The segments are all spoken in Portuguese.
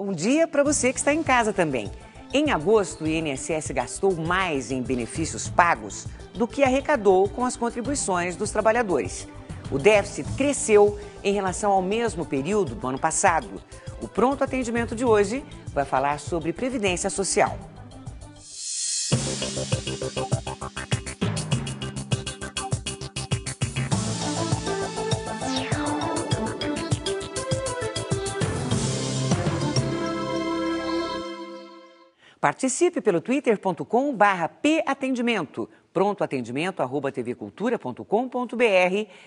um dia para você que está em casa também. Em agosto, o INSS gastou mais em benefícios pagos do que arrecadou com as contribuições dos trabalhadores. O déficit cresceu em relação ao mesmo período do ano passado. O pronto atendimento de hoje vai falar sobre previdência social. Participe pelo twitter.com barra patendimento, prontoatendimento arroba tvcultura.com.br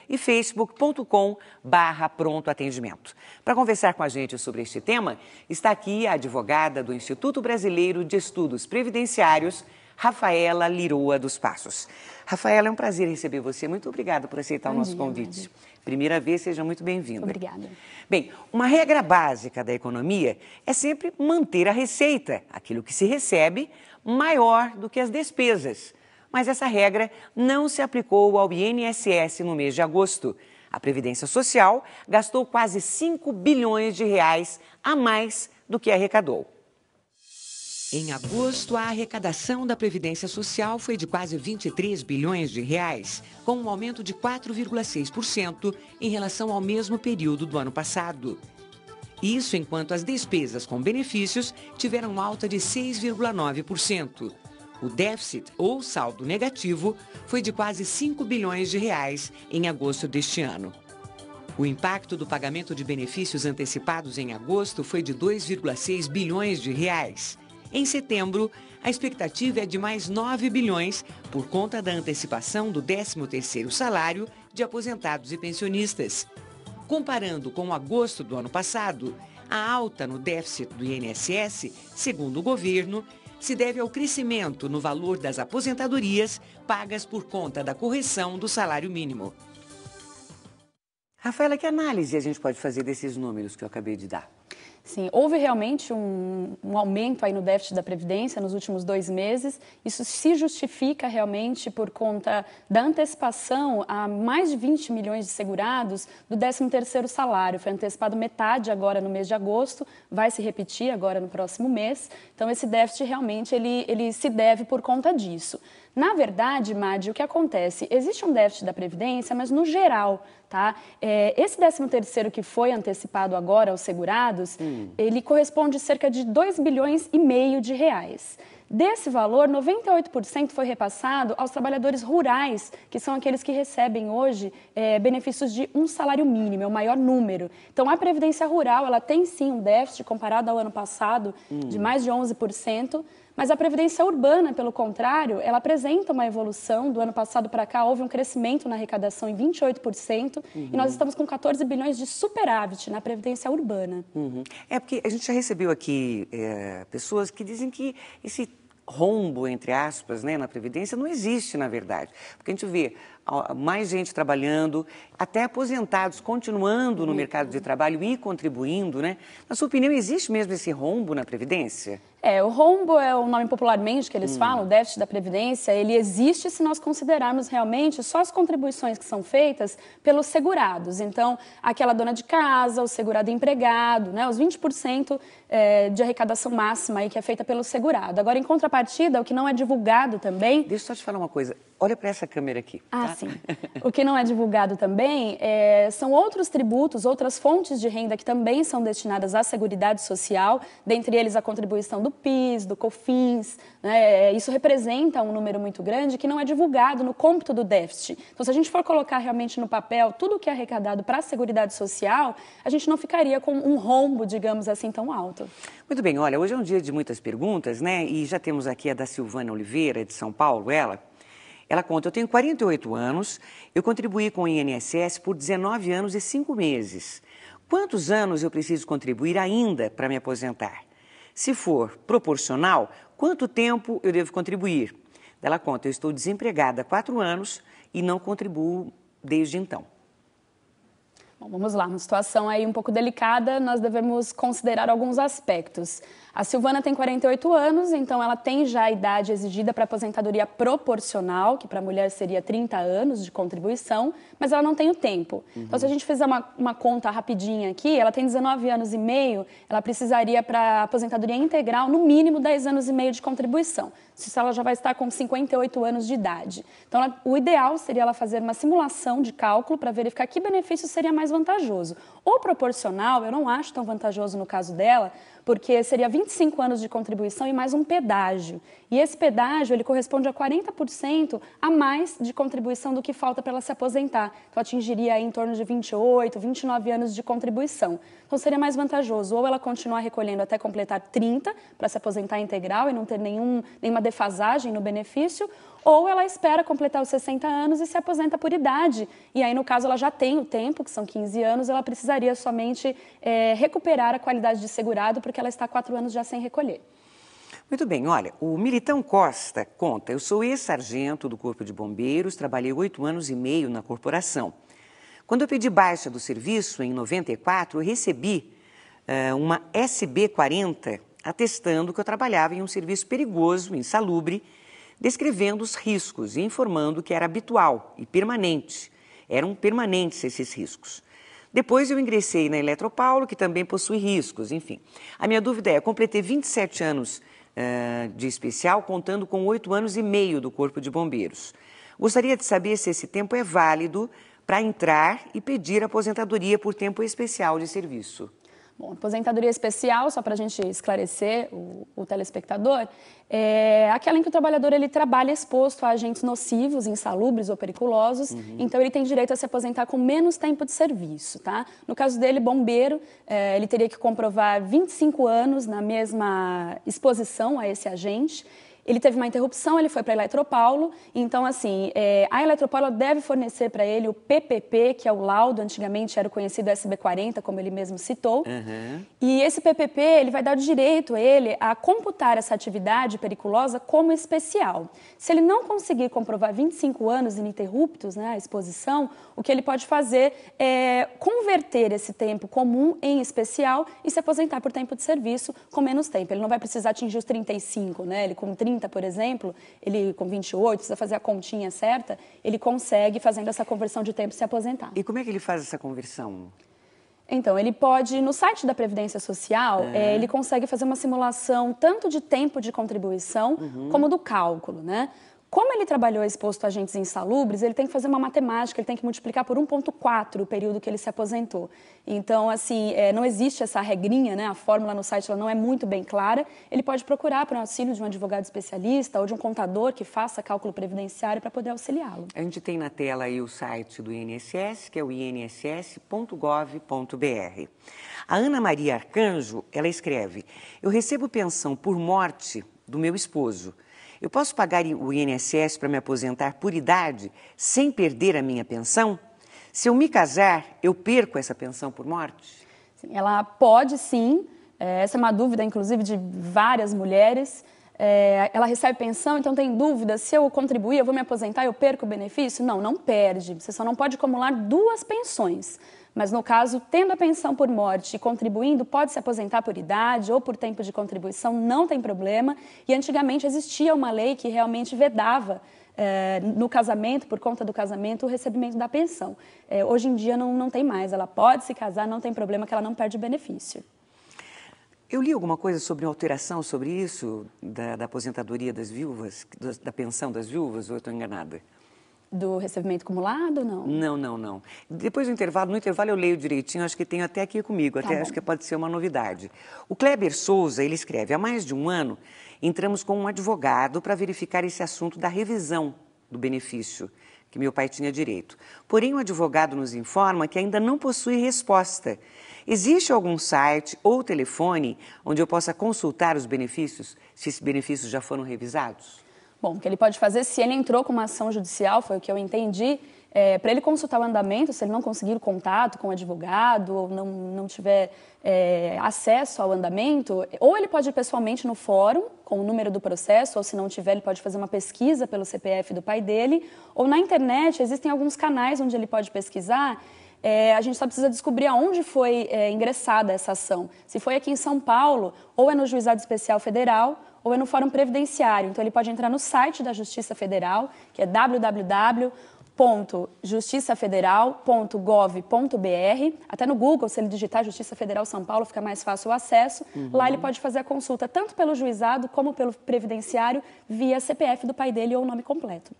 e facebook.com barra prontoatendimento. Para conversar com a gente sobre este tema, está aqui a advogada do Instituto Brasileiro de Estudos Previdenciários, Rafaela Liroa dos Passos. Rafaela, é um prazer receber você. Muito obrigada por aceitar Bom o nosso dia, convite. Primeira vez, seja muito bem-vinda. Obrigada. Bem, uma regra básica da economia é sempre manter a receita, aquilo que se recebe, maior do que as despesas. Mas essa regra não se aplicou ao INSS no mês de agosto. A Previdência Social gastou quase 5 bilhões de reais a mais do que arrecadou. Em agosto, a arrecadação da Previdência Social foi de quase 23 bilhões de reais, com um aumento de 4,6% em relação ao mesmo período do ano passado. Isso enquanto as despesas com benefícios tiveram alta de 6,9%. O déficit ou saldo negativo foi de quase 5 bilhões de reais em agosto deste ano. O impacto do pagamento de benefícios antecipados em agosto foi de 2,6 bilhões de reais. Em setembro, a expectativa é de mais 9 bilhões por conta da antecipação do 13º salário de aposentados e pensionistas. Comparando com agosto do ano passado, a alta no déficit do INSS, segundo o governo, se deve ao crescimento no valor das aposentadorias pagas por conta da correção do salário mínimo. Rafaela, que análise a gente pode fazer desses números que eu acabei de dar? Sim, houve realmente um, um, aumento aí no déficit da Previdência nos últimos dois meses. Isso se justifica realmente por conta da antecipação a mais de 20 milhões de segurados do 13º salário. Foi antecipado metade agora no mês de agosto, vai se repetir agora no próximo mês. Então, esse déficit realmente ele, ele se deve por conta disso. Na verdade, Madi, o que acontece? Existe um déficit da Previdência, mas no geral, tá? É, esse 13 terceiro que foi antecipado agora aos segurados, hum. ele corresponde a cerca de 2 bilhões e meio de reais. Desse valor, 98% foi repassado aos trabalhadores rurais, que são aqueles que recebem hoje é, benefícios de um salário mínimo, é o maior número. Então, a Previdência Rural, ela tem sim um déficit comparado ao ano passado hum. de mais de 11%, mas a previdência urbana, pelo contrário, ela apresenta uma evolução. Do ano passado para cá, houve um crescimento na arrecadação em 28%, uhum. e nós uhum. estamos com 14 bilhões de superávit na previdência urbana. Uhum. É porque a gente já recebeu aqui é, pessoas que dizem que esse rombo, entre aspas, né, na Previdência não existe, na verdade. Porque a gente vê mais gente trabalhando, até aposentados continuando no mercado de trabalho e contribuindo, né? Na sua opinião, existe mesmo esse rombo na Previdência? É, o rombo é o nome popularmente que eles hum. falam, o déficit da Previdência, ele existe se nós considerarmos realmente só as contribuições que são feitas pelos segurados. Então, aquela dona de casa, o segurado empregado, né, os 20% eh, de arrecadação máxima aí que é feita pelo segurado. Agora, em contrapartida, o que não é divulgado também... Deixa eu só te falar uma coisa. Olha para essa câmera aqui. Ah, tá? sim. O que não é divulgado também é, são outros tributos, outras fontes de renda que também são destinadas à Seguridade Social, dentre eles a contribuição do PIS, do COFINS. Né? É, isso representa um número muito grande que não é divulgado no cômputo do déficit. Então, se a gente for colocar realmente no papel tudo o que é arrecadado para a Seguridade Social, a gente não ficaria com um rombo, digamos assim, tão alto. Muito bem, olha, hoje é um dia de muitas perguntas, né? E já temos aqui a da Silvana Oliveira, de São Paulo, ela ela conta: Eu tenho 48 anos, eu contribuí com o INSS por 19 anos e 5 meses. Quantos anos eu preciso contribuir ainda para me aposentar? Se for proporcional, quanto tempo eu devo contribuir? Ela conta: Eu estou desempregada há 4 anos e não contribuo desde então. Bom, vamos lá, uma situação aí um pouco delicada, nós devemos considerar alguns aspectos. A Silvana tem 48 anos, então ela tem já a idade exigida para aposentadoria proporcional, que para a mulher seria 30 anos de contribuição, mas ela não tem o tempo. Uhum. Então, se a gente fizer uma, uma conta rapidinha aqui, ela tem 19 anos e meio, ela precisaria para aposentadoria integral, no mínimo 10 anos e meio de contribuição. Se ela já vai estar com 58 anos de idade. Então, ela, o ideal seria ela fazer uma simulação de cálculo para verificar que benefício seria mais vantajoso. O proporcional eu não acho tão vantajoso no caso dela, porque seria 25 anos de contribuição e mais um pedágio. E esse pedágio ele corresponde a 40% a mais de contribuição do que falta para ela se aposentar. Então atingiria em torno de 28, 29 anos de contribuição. Então seria mais vantajoso ou ela continuar recolhendo até completar 30 para se aposentar integral e não ter nenhum, nenhuma defasagem no benefício, ou ela espera completar os 60 anos e se aposenta por idade. E aí, no caso, ela já tem o tempo, que são 15 anos, ela precisaria somente é, recuperar a qualidade de segurado, porque porque ela está há quatro anos já sem recolher. Muito bem, olha, o Militão Costa conta: eu sou ex-sargento do Corpo de Bombeiros, trabalhei oito anos e meio na corporação. Quando eu pedi baixa do serviço, em 94, eu recebi uh, uma SB40 atestando que eu trabalhava em um serviço perigoso, insalubre, descrevendo os riscos e informando que era habitual e permanente. Eram permanentes esses riscos. Depois eu ingressei na Eletropaulo, que também possui riscos, enfim. A minha dúvida é, completei 27 anos uh, de especial, contando com 8 anos e meio do Corpo de Bombeiros. Gostaria de saber se esse tempo é válido para entrar e pedir aposentadoria por tempo especial de serviço. Bom, aposentadoria especial, só para a gente esclarecer o, o, telespectador, é aquela em que o trabalhador ele trabalha exposto a agentes nocivos, insalubres ou periculosos, uhum. então ele tem direito a se aposentar com menos tempo de serviço, tá? No caso dele, bombeiro, é, ele teria que comprovar 25 anos na mesma exposição a esse agente ele teve uma interrupção, ele foi para a Eletropaulo. Então, assim, é, a Eletropaulo deve fornecer para ele o PPP, que é o laudo, antigamente era o conhecido SB40, como ele mesmo citou. Uhum. E esse PPP, ele vai dar direito a ele a computar essa atividade periculosa como especial. Se ele não conseguir comprovar 25 anos ininterruptos, né, a exposição, o que ele pode fazer é converter esse tempo comum em especial e se aposentar por tempo de serviço com menos tempo. Ele não vai precisar atingir os 35, né? Ele com 30 30, por exemplo, ele com 28, precisa fazer a continha certa, ele consegue, fazendo essa conversão de tempo, se aposentar. E como é que ele faz essa conversão? Então, ele pode, no site da Previdência Social, é, eh, ele consegue fazer uma simulação tanto de tempo de contribuição uhum. como do cálculo, né? Como ele trabalhou exposto a agentes insalubres, ele tem que fazer uma matemática, ele tem que multiplicar por 1,4 o período que ele se aposentou. Então, assim, é, não existe essa regrinha, né? A fórmula no site ela não é muito bem clara. Ele pode procurar para o auxílio de um advogado especialista ou de um contador que faça cálculo previdenciário para poder auxiliá-lo. A gente tem na tela aí o site do INSS, que é o inss.gov.br. A Ana Maria Arcanjo, ela escreve: Eu recebo pensão por morte do meu esposo eu posso pagar o INSS para me aposentar por idade sem perder a minha pensão? Se eu me casar, eu perco essa pensão por morte? Ela pode sim. É, essa é uma dúvida, inclusive, de várias mulheres. É, ela recebe pensão, então tem dúvida se eu contribuir, eu vou me aposentar, eu perco o benefício? Não, não perde. Você só não pode acumular duas pensões. Mas no caso, tendo a pensão por morte e contribuindo, pode se aposentar por idade ou por tempo de contribuição, não tem problema. E antigamente existia uma lei que realmente vedava é, no casamento, por conta do casamento, o recebimento da pensão. É, hoje em dia não, não tem mais, ela pode se casar, não tem problema que ela não perde o benefício. Eu li alguma coisa sobre uma alteração sobre isso, da, da aposentadoria das viúvas, da, da pensão das viúvas, ou eu estou enganada? do recebimento acumulado, não? Não, não, não. Depois do intervalo, no intervalo eu leio direitinho, acho que tem até aqui comigo, tá até bom. acho que pode ser uma novidade. O Kleber Souza, ele escreve, há mais de um ano, entramos com um advogado para verificar esse assunto da revisão do benefício que meu pai tinha direito. Porém, o advogado nos informa que ainda não possui resposta. Existe algum site ou telefone onde eu possa consultar os benefícios, se esses benefícios já foram revisados? Bom, o que ele pode fazer, se ele entrou com uma ação judicial, foi o que eu entendi, é, para ele consultar o andamento, se ele não conseguir contato com o advogado ou não, não tiver é, acesso ao andamento, ou ele pode ir pessoalmente no fórum com o número do processo, ou se não tiver, ele pode fazer uma pesquisa pelo CPF do pai dele, ou na internet, existem alguns canais onde ele pode pesquisar. É, a gente só precisa descobrir aonde foi é, ingressada essa ação. Se foi aqui em São Paulo, ou é no Juizado Especial Federal, ou é no Fórum Previdenciário. Então, ele pode entrar no site da Justiça Federal, que é www.justicafederal.gov.br. Até no Google, se ele digitar Justiça Federal São Paulo, fica mais fácil o acesso. Uhum. Lá ele pode fazer a consulta tanto pelo juizado como pelo previdenciário via CPF do pai dele ou o nome completo.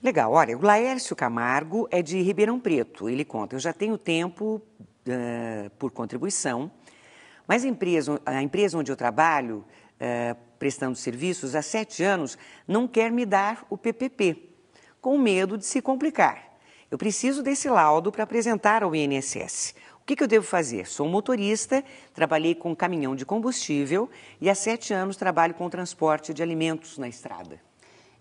Legal. Olha, o Laércio Camargo é de Ribeirão Preto. Ele conta: eu já tenho tempo uh, por contribuição, mas a empresa, a empresa onde eu trabalho é, prestando serviços há sete anos não quer me dar o PPP, com medo de se complicar. Eu preciso desse laudo para apresentar ao INSS. O que, que eu devo fazer? Sou motorista, trabalhei com caminhão de combustível e há sete anos trabalho com transporte de alimentos na estrada.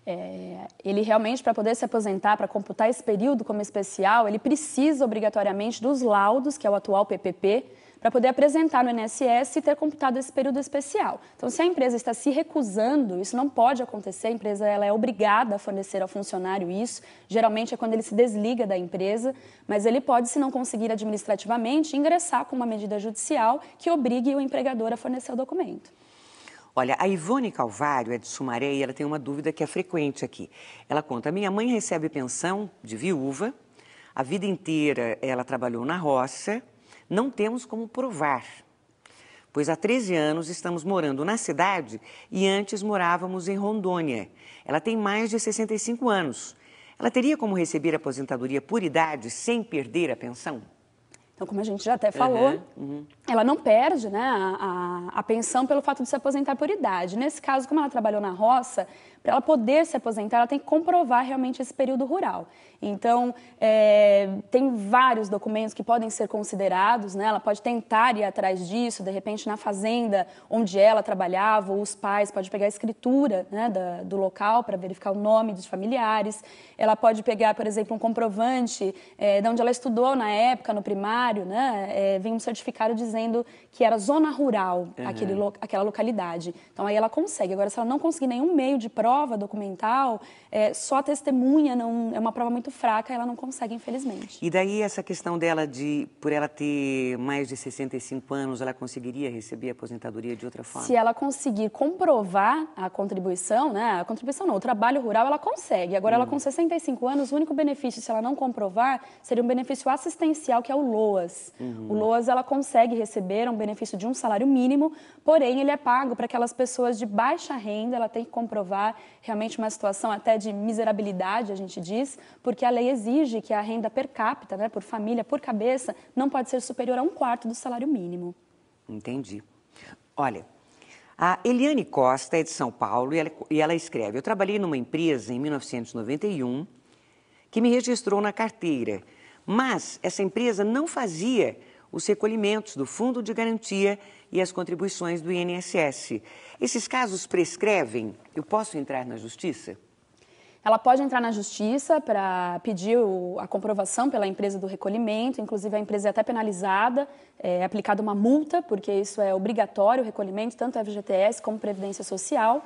É, ele realmente, para poder se aposentar, para computar esse período como especial, ele precisa obrigatoriamente dos laudos, que é o atual PPP, para poder apresentar no INSS e ter computado esse período especial. Então, se a empresa está se recusando, isso não pode acontecer, a empresa ela é obrigada a fornecer ao funcionário isso, geralmente é quando ele se desliga da empresa, mas ele pode, se não conseguir administrativamente, ingressar com uma medida judicial que obrigue o empregador a fornecer o documento. Olha, a Ivone Calvário é de Sumaré e ela tem uma dúvida que é frequente aqui. Ela conta: minha mãe recebe pensão de viúva, a vida inteira ela trabalhou na roça, não temos como provar, pois há 13 anos estamos morando na cidade e antes morávamos em Rondônia. Ela tem mais de 65 anos. Ela teria como receber aposentadoria por idade sem perder a pensão? Então, como a gente já até falou, uhum, uhum. ela não perde né, a, a, a, pensão pelo fato de se aposentar por idade. Nesse caso, como ela trabalhou na roça, para ela poder se aposentar, ela tem que comprovar realmente esse período rural. Então, é, tem vários documentos que podem ser considerados, né? ela pode tentar ir atrás disso, de repente, na fazenda onde ela trabalhava, ou os pais, podem pegar a escritura né, da, do local para verificar o nome dos familiares, ela pode pegar, por exemplo, um comprovante é, de onde ela estudou na época, no primário, né? É, vem um certificado dizendo que era zona rural uhum. aquele, aquela localidade. Então, aí ela consegue. Agora, se ela não conseguir nenhum meio de prova, prova documental, é, só a testemunha não, é uma prova muito fraca, ela não consegue, infelizmente. E daí essa questão dela de, por ela ter mais de 65 anos, ela conseguiria receber a aposentadoria de outra forma? Se ela conseguir comprovar a contribuição, né? A contribuição não, o trabalho rural ela consegue. Agora, hum. ela com 65 anos, o único benefício, se ela não comprovar, seria um benefício assistencial, que é o LOAS. Uhum. O LOAS, ela consegue receber um benefício de um salário mínimo, porém, ele é pago para aquelas pessoas de baixa renda, ela tem que comprovar realmente uma situação até de miserabilidade, a gente diz, porque a lei exige que a renda per capita, né, por família, por cabeça, não pode ser superior a um quarto do salário mínimo. Entendi. Olha, a Eliane Costa é de São Paulo e ela, e ela escreve: Eu trabalhei numa empresa em 1991 que me registrou na carteira, mas essa empresa não fazia os recolhimentos do fundo de garantia e as contribuições do INSS. Esses casos prescrevem? Eu posso entrar na justiça? Ela pode entrar na justiça para pedir o, a comprovação pela empresa do recolhimento, inclusive a empresa é até penalizada, é aplicada uma multa, porque isso é obrigatório o recolhimento, tanto FGTS como Previdência Social.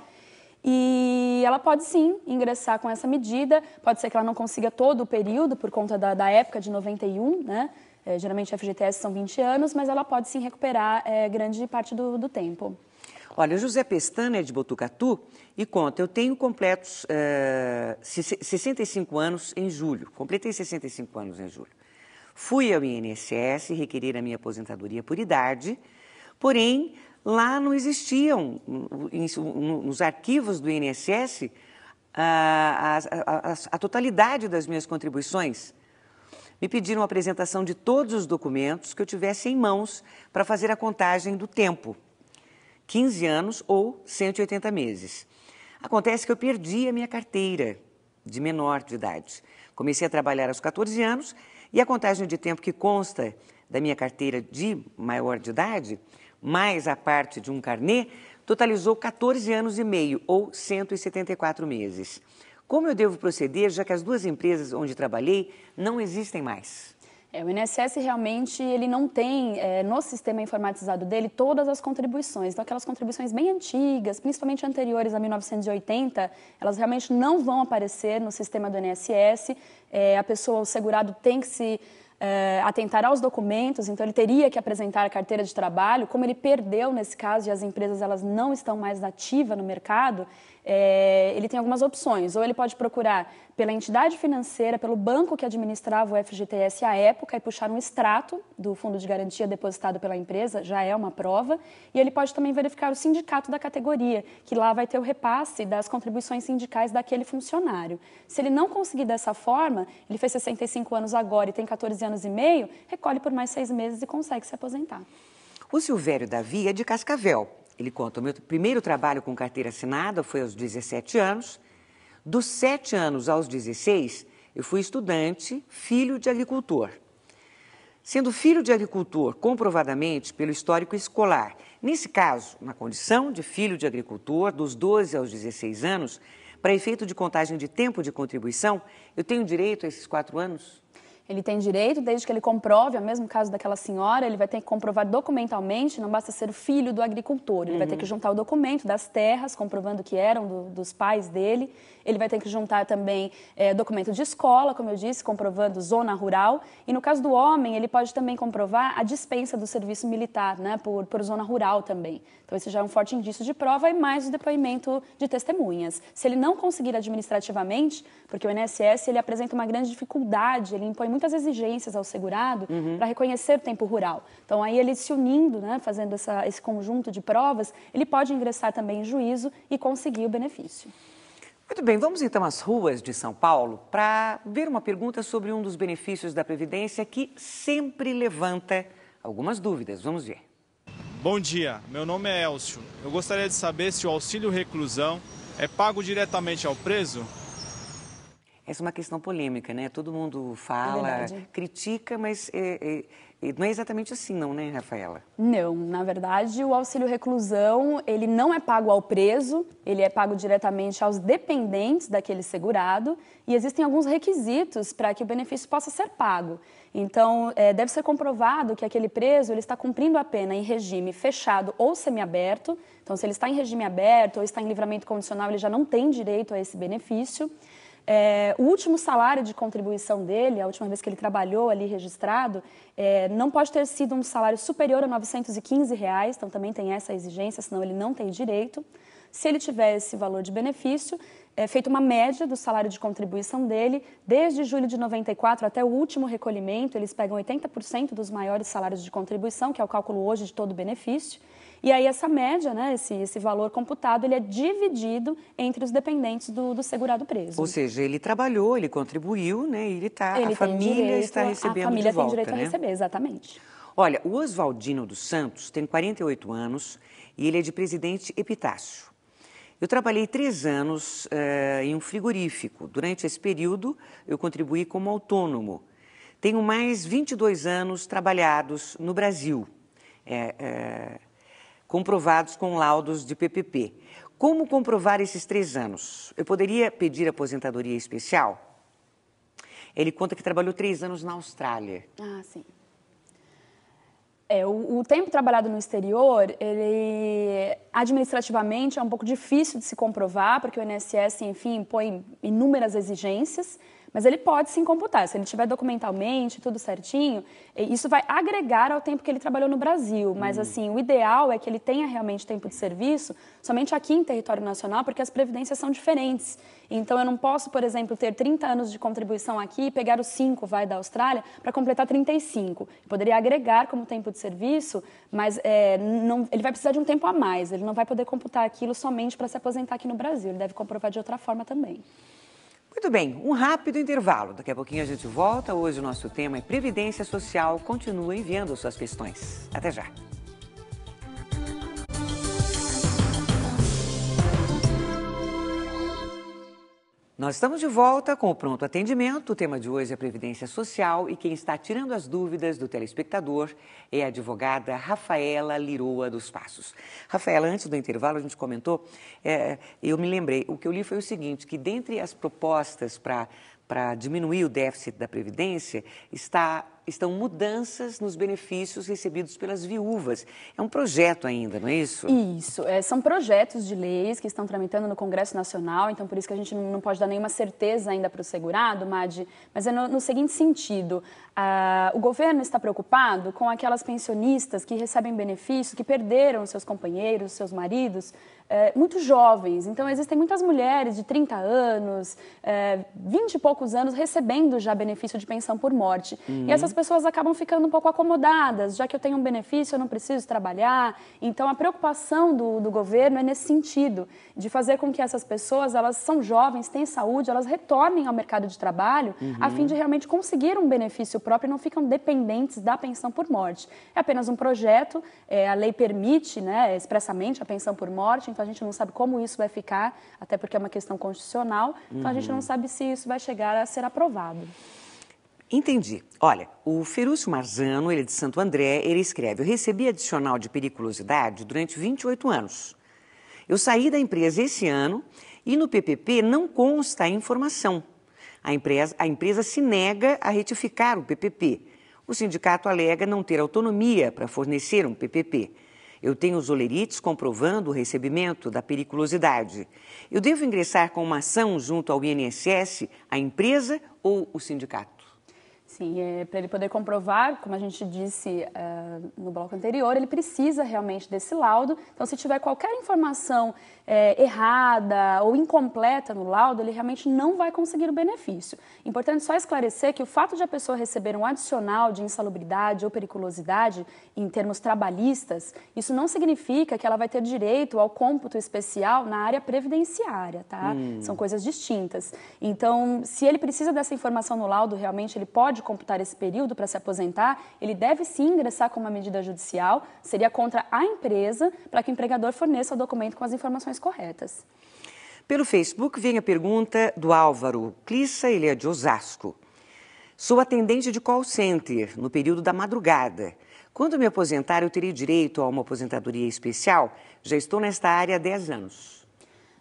E ela pode sim ingressar com essa medida, pode ser que ela não consiga todo o período por conta da, da época de 91, né? É, geralmente a FGTS são 20 anos, mas ela pode sim recuperar é, grande parte do, do tempo. Olha, o José Pestana é de Botucatu e conta: eu tenho completos é, eh, 65 anos em julho, completei 65 anos em julho. Fui ao INSS requerer a minha aposentadoria por idade, porém lá não existiam, nos arquivos do INSS, a, a, a, a, totalidade das minhas contribuições. Me pediram a apresentação de todos os documentos que eu tivesse em mãos para fazer a contagem do tempo, 15 anos ou 180 meses. Acontece que eu perdi a minha carteira de menor de idade. Comecei a trabalhar aos 14 anos e a contagem de tempo que consta da minha carteira de maior de idade mais a parte de um carnê, totalizou 14 anos e meio, ou 174 meses. Como eu devo proceder, já que as duas empresas onde trabalhei não existem mais? É, o INSS realmente ele não tem é, no sistema informatizado dele todas as contribuições. Então, aquelas contribuições bem antigas, principalmente anteriores a 1980, elas realmente não vão aparecer no sistema do INSS. É, a pessoa, o segurado, tem que se eh, atentar aos documentos, então ele teria que apresentar a carteira de trabalho. Como ele perdeu nesse caso e as empresas elas não estão mais ativas no mercado, é, ele tem algumas opções. Ou ele pode procurar pela entidade financeira, pelo banco que administrava o FGTS à época e puxar um extrato do fundo de garantia depositado pela empresa, já é uma prova. E ele pode também verificar o sindicato da categoria, que lá vai ter o repasse das contribuições sindicais daquele funcionário. Se ele não conseguir dessa forma, ele fez 65 anos agora e tem 14 anos e meio, recolhe por mais seis meses e consegue se aposentar. O Silvério Davi é de Cascavel ele conta: o meu primeiro trabalho com carteira assinada foi aos 17 anos. Dos 7 anos aos 16, eu fui estudante, filho de agricultor. Sendo filho de agricultor comprovadamente pelo histórico escolar, nesse caso, na condição de filho de agricultor, dos 12 aos 16 anos, para efeito de contagem de tempo de contribuição, eu tenho direito a esses quatro anos? Ele tem direito, desde que ele comprove, é o mesmo caso daquela senhora, ele vai ter que comprovar documentalmente, não basta ser o filho do agricultor, ele uhum. vai ter uhum. que juntar o documento das terras, comprovando que eram do, dos pais dele, ele vai ter que juntar também é, documento de escola, como eu disse, comprovando zona rural, e no caso do homem, ele pode também comprovar a dispensa do serviço militar, né, por, por zona rural também. Então, esse já é um forte indício de prova e mais o depoimento de testemunhas. Se ele não conseguir administrativamente, porque o INSS ele apresenta uma grande dificuldade, ele impõe muito muitas exigências ao segurado uhum. para reconhecer o tempo rural. Então, aí ele se unindo, né, fazendo essa, esse conjunto de provas, ele pode ingressar também em juízo e conseguir o benefício. Muito bem, vamos então às ruas de São Paulo para ver uma pergunta sobre um dos benefícios da Previdência que sempre levanta algumas dúvidas. Vamos ver. Bom dia, meu nome é Elcio. Eu gostaria de saber se o auxílio reclusão é pago diretamente ao preso essa é uma questão polêmica, né? Todo mundo é fala, é critica, mas é, é, é, não é exatamente assim, não, né, Rafaela? Não, na verdade, o auxílio reclusão ele não é pago ao preso, ele é pago diretamente aos dependentes daquele segurado e existem alguns requisitos para que o benefício possa ser pago. Então, é, deve ser comprovado que aquele preso ele está cumprindo a pena em regime fechado ou semiaberto. Então, se ele está em regime aberto ou está em livramento condicional, ele já não tem direito a esse benefício. É, o último salário de contribuição dele, a última vez que ele trabalhou ali registrado, é, não pode ter sido um salário superior a 915 reais, então também tem essa exigência, senão ele não tem direito. Se ele tiver esse valor de benefício, é feita uma média do salário de contribuição dele, desde julho de 94 até o último recolhimento, eles pegam 80% dos maiores salários de contribuição, que é o cálculo hoje de todo benefício. E aí essa média, né, esse, esse valor computado, ele é dividido entre os dependentes do, do segurado preso. Ou seja, ele trabalhou, ele contribuiu, né, ele tá, ele a família está recebendo a família de volta, tem direito né? a receber, exatamente. Olha, o Oswaldino dos Santos tem 48 anos e ele é de Presidente Epitácio. Eu trabalhei três anos uh, em um frigorífico. Durante esse período, eu contribuí como autônomo. Tenho mais 22 anos trabalhados no Brasil. É, é comprovados com laudos de PPP. Como comprovar esses três anos? Eu poderia pedir aposentadoria especial? Ele conta que trabalhou três anos na Austrália. Ah, sim. É, o, o, tempo trabalhado no exterior, ele administrativamente é um pouco difícil de se comprovar, porque o INSS, enfim, impõe inúmeras exigências. Mas ele pode sim computar. Se ele tiver documentalmente, tudo certinho, isso vai agregar ao tempo que ele trabalhou no Brasil. Mas, uhum. assim, o ideal é que ele tenha realmente tempo de serviço somente aqui em território nacional, porque as previdências são diferentes. Então, eu não posso, por exemplo, ter 30 anos de contribuição aqui e pegar os 5, vai, da Austrália, para completar 35. Eu poderia agregar como tempo de serviço, mas é, não, ele vai precisar de um tempo a mais. Ele não vai poder computar aquilo somente para se aposentar aqui no Brasil. Ele deve comprovar de outra forma também. Muito bem, um rápido intervalo. Daqui a pouquinho a gente volta. Hoje o nosso tema é Previdência Social. Continua enviando suas questões. Até já. Nós estamos de volta com o Pronto Atendimento. O tema de hoje é Previdência Social e quem está tirando as dúvidas do telespectador é a advogada Rafaela Liroa dos Passos. Rafaela, antes do intervalo, a gente comentou, é, eu me lembrei, o que eu li foi o seguinte, que dentre as propostas para diminuir o déficit da Previdência está estão mudanças nos benefícios recebidos pelas viúvas. É um projeto ainda, não é isso? Isso. É, são projetos de leis que estão tramitando no Congresso Nacional, então por isso que a gente não pode dar nenhuma certeza ainda para o segurado, Madi, mas é no, no seguinte sentido: ah, o governo está preocupado com aquelas pensionistas que recebem benefícios, que perderam seus companheiros, seus maridos, é, muito jovens. Então, existem muitas mulheres de 30 anos, é, 20 e poucos anos, recebendo já benefício de pensão por morte. Uhum. E essas pessoas acabam ficando um pouco acomodadas, já que eu tenho um benefício, eu não preciso trabalhar. Então, a preocupação do, do governo é nesse sentido, de fazer com que essas pessoas, elas são jovens, têm saúde, elas retornem ao mercado de trabalho, uhum. a fim de realmente conseguir um benefício próprio e não ficam dependentes da pensão por morte. É apenas um projeto, é, a lei permite né, expressamente a pensão por morte, então a gente não sabe como isso vai ficar, até porque é uma questão constitucional, então uhum. a gente não uhum. sabe se isso vai chegar a ser aprovado. Entendi. Olha, o Ferúcio Marzano, ele é de Santo André, ele escreve: Eu recebi adicional de periculosidade durante 28 anos. Eu saí da empresa esse ano e no PPP não consta a informação. A empresa, a empresa se nega a retificar o PPP. O sindicato alega não ter autonomia para fornecer um PPP. Eu tenho os olerites comprovando o recebimento da periculosidade. Eu devo ingressar com uma ação junto ao INSS, a empresa ou o sindicato? Sim, é, para ele poder comprovar, como a gente disse uh, no bloco anterior, ele precisa realmente desse laudo. Então, se tiver qualquer informação é, errada ou incompleta no laudo, ele realmente não vai conseguir o benefício. Importante só esclarecer que o fato de a pessoa receber um adicional de insalubridade ou periculosidade em termos trabalhistas, isso não significa que ela vai ter direito ao cômputo especial na área previdenciária, tá? Hum. São coisas distintas. Então, se ele precisa dessa informação no laudo, realmente ele pode computar esse período para se aposentar, ele deve se ingressar com uma medida judicial, seria contra a empresa, para que o empregador forneça o documento com as informações corretas. Pelo Facebook vem a pergunta do Álvaro Clissa, ele é de Osasco. Sou atendente de call center no período da madrugada. Quando me aposentar, eu terei direito a uma aposentadoria especial? Já estou nesta área há 10 anos.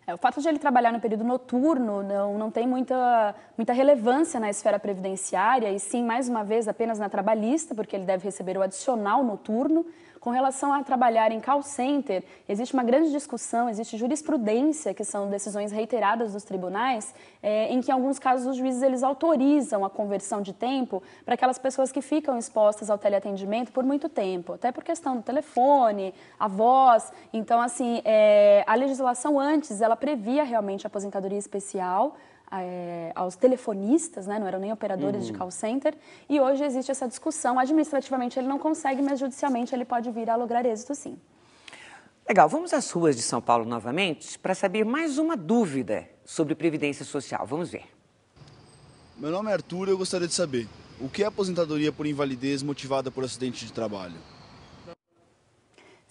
É, o fato de ele trabalhar no período noturno não, não tem muita, muita relevância na esfera previdenciária, e sim, mais uma vez, apenas na trabalhista, porque ele deve receber o adicional noturno, com relação a trabalhar em call center, existe uma grande discussão, existe jurisprudência, que são decisões reiteradas dos tribunais, é, em que em alguns casos os juízes eles autorizam a conversão de tempo para aquelas pessoas que ficam expostas ao teleatendimento por muito tempo, até por questão do telefone, a voz. Então, assim, é, a legislação antes, ela previa realmente a aposentadoria especial, eh, aos telefonistas, né? não eram nem operadores uhum. de call center, e hoje existe essa discussão. Administrativamente ele não consegue, mas judicialmente ele pode vir a lograr êxito sim. Legal, vamos às ruas de São Paulo novamente para saber mais uma dúvida sobre Previdência Social. Vamos ver. Meu nome é Arthur e eu gostaria de saber o que é aposentadoria por invalidez motivada por acidente de trabalho?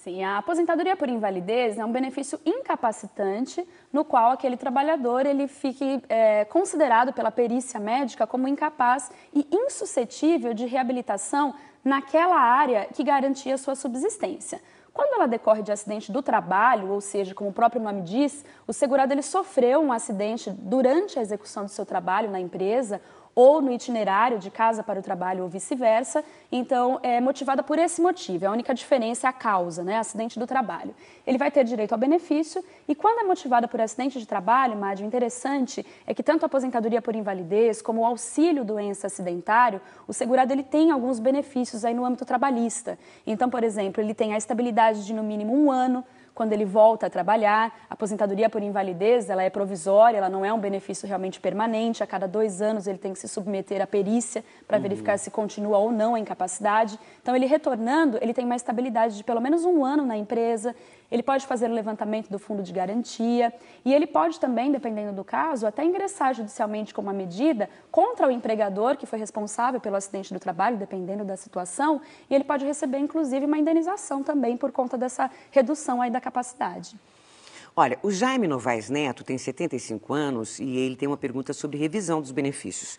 Sim, a aposentadoria por invalidez é um benefício incapacitante no qual aquele trabalhador ele fique é, considerado pela perícia médica como incapaz e insuscetível de reabilitação naquela área que garantia sua subsistência. Quando ela decorre de acidente do trabalho, ou seja, como o próprio nome diz, o segurado ele sofreu um acidente durante a execução do seu trabalho na empresa ou no itinerário de casa para o trabalho ou vice-versa. Então, é motivada por esse motivo. É a única diferença é a causa, né? Acidente do trabalho. Ele vai ter direito ao benefício e quando é motivada por acidente de trabalho, Mádio, o interessante é que tanto a aposentadoria por invalidez como o auxílio doença acidentário, o segurado ele tem alguns benefícios aí no âmbito trabalhista. Então, por exemplo, ele tem a estabilidade de no mínimo um ano quando ele volta a trabalhar. A aposentadoria por invalidez ela é provisória, ela não é um benefício realmente permanente. A cada dois anos ele tem que se submeter à perícia para uhum. verificar se continua ou não a incapacidade. Então, ele retornando, ele tem uma estabilidade de pelo menos um ano na empresa, ele pode fazer o levantamento do fundo de garantia e ele pode também, dependendo do caso, até ingressar judicialmente com uma medida contra o empregador que foi responsável pelo acidente do trabalho, dependendo da situação, e ele pode receber inclusive uma indenização também por conta dessa redução aí da capacidade. Olha, o Jaime Novaes Neto tem 75 anos e ele tem uma pergunta sobre revisão dos benefícios.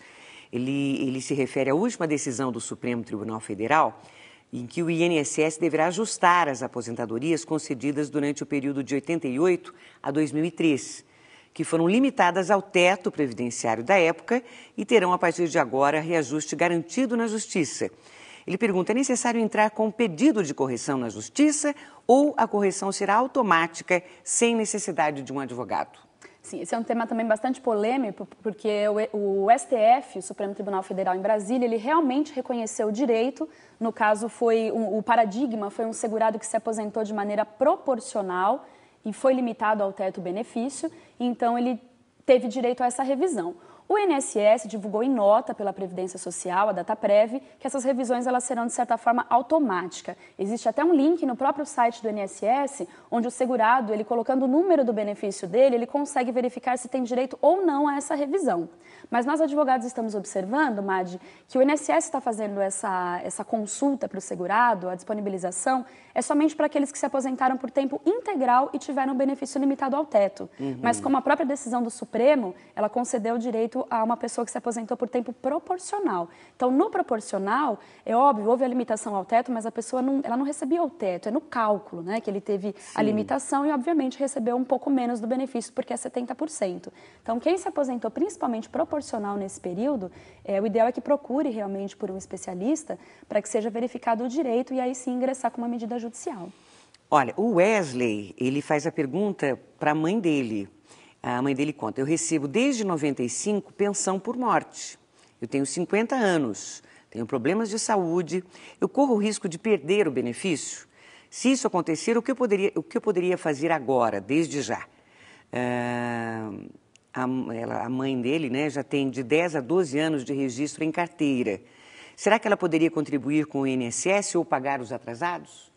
Ele, ele se refere à última decisão do Supremo Tribunal Federal em que o INSS deverá ajustar as aposentadorias concedidas durante o período de 88 a 2003, que foram limitadas ao teto previdenciário da época e terão, a partir de agora, reajuste garantido na Justiça. Ele pergunta: é necessário entrar com pedido de correção na Justiça ou a correção será automática, sem necessidade de um advogado? Sim, esse é um tema também bastante polêmico, porque o STF, o Supremo Tribunal Federal em Brasília, ele realmente reconheceu o direito. No caso, foi um, o paradigma foi um segurado que se aposentou de maneira proporcional e foi limitado ao teto benefício, então ele teve direito a essa revisão. O INSS divulgou em nota pela Previdência Social, a DataPrev, que essas revisões elas serão de certa forma automática. Existe até um link no próprio site do INSS, onde o segurado, ele colocando o número do benefício dele, ele consegue verificar se tem direito ou não a essa revisão. Mas nós advogados estamos observando, Mad, que o INSS está fazendo essa, essa consulta para o segurado, a disponibilização, é somente para aqueles que se aposentaram por tempo integral e tiveram benefício limitado ao teto. Uhum. Mas como a própria decisão do Supremo, ela concedeu o direito a uma pessoa que se aposentou por tempo proporcional. Então, no proporcional, é óbvio, houve a limitação ao teto, mas a pessoa não, ela não recebia o teto, é no cálculo né, que ele teve Sim. a limitação e, obviamente, recebeu um pouco menos do benefício, porque é 70%. Então, quem se aposentou principalmente proporcional nesse período, é, o ideal é que procure realmente por um especialista para que seja verificado o direito e aí sim ingressar com uma medida judicial. Olha, o Wesley, ele faz a pergunta para a mãe dele. A mãe dele conta: Eu recebo desde 95 pensão por morte. Eu tenho 50 anos, tenho problemas de saúde, eu corro o risco de perder o benefício. Se isso acontecer, o que eu poderia, o que eu poderia fazer agora, desde já? Uh, a, ela, a mãe dele né, já tem de 10 a 12 anos de registro em carteira. Será que ela poderia contribuir com o INSS ou pagar os atrasados?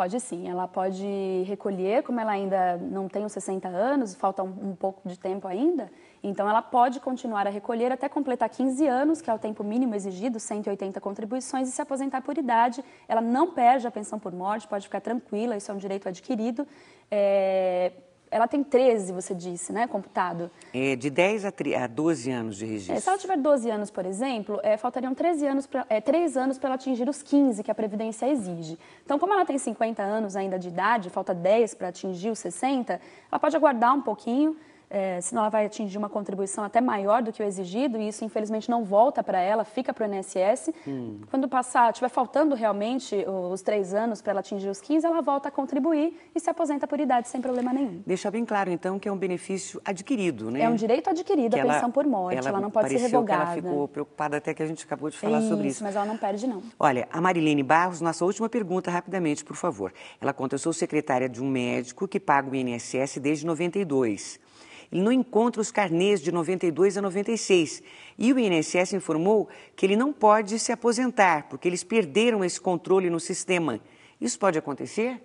Pode sim, ela pode recolher, como ela ainda não tem os 60 anos, falta um, um, pouco de tempo ainda, então ela pode continuar a recolher até completar 15 anos, que é o tempo mínimo exigido, 180 contribuições, e se aposentar por idade. Ela não perde a pensão por morte, pode ficar tranquila, isso é um direito adquirido. É ela tem 13, você disse, né? Computado. É, de 10 a, 3, a 12 anos de registro. É, se ela tiver 12 anos, por exemplo, é, faltariam 13 anos pra, é, 3 anos para ela atingir os 15 que a Previdência exige. Então, como ela tem 50 anos ainda de idade, falta 10 para atingir os 60, ela pode aguardar um pouquinho é, senão ela vai atingir uma contribuição até maior do que o exigido, e isso infelizmente não volta para ela, fica para o INSS. Hum. Quando passar, tiver faltando realmente os três anos para ela atingir os 15, ela volta a contribuir e se aposenta por idade sem problema nenhum. Deixar bem claro, então, que é um benefício adquirido, né? É um direito adquirido, que a pensão ela, por morte, ela, ela, não pode ser revogada. ela ficou preocupada até que a gente acabou de falar isso, sobre isso. mas ela não perde, não. Olha, a Marilene Barros, nossa última pergunta, rapidamente, por favor. Ela conta, eu sou secretária de um médico que paga o INSS desde 92 ele não encontra os carnês de 92 a 96. E o INSS informou que ele não pode se aposentar, porque eles perderam esse controle no sistema. Isso pode acontecer?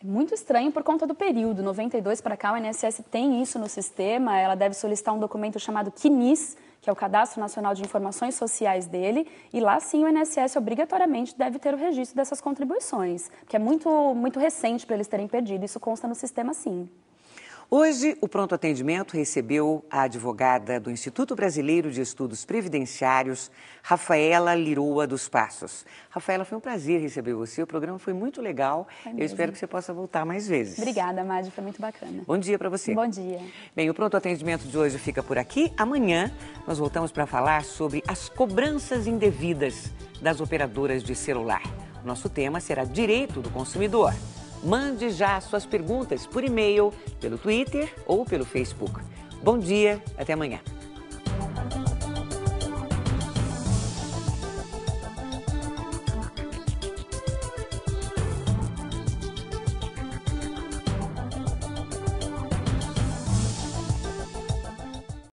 É muito estranho por conta do período. 92 para cá, o INSS tem isso no sistema. Ela deve solicitar um documento chamado CNIS, que é o Cadastro Nacional de Informações Sociais dele, e lá sim o INSS obrigatoriamente deve ter o registro dessas contribuições, que é muito, muito recente para eles terem perdido. Isso consta no sistema sim. Hoje, o pronto atendimento recebeu a advogada do Instituto Brasileiro de Estudos Previdenciários, Rafaela Liroa dos Passos. Rafaela, foi um prazer receber você. O programa foi muito legal. É Eu espero que você possa voltar mais vezes. Obrigada, Madi. Foi muito bacana. Bom dia para você. Bom dia. Bem, o pronto atendimento de hoje fica por aqui. Amanhã nós voltamos para falar sobre as cobranças indevidas das operadoras de celular. Nosso tema será direito do consumidor. Mande já suas perguntas por e-mail, pelo Twitter ou pelo Facebook. Bom dia, até amanhã.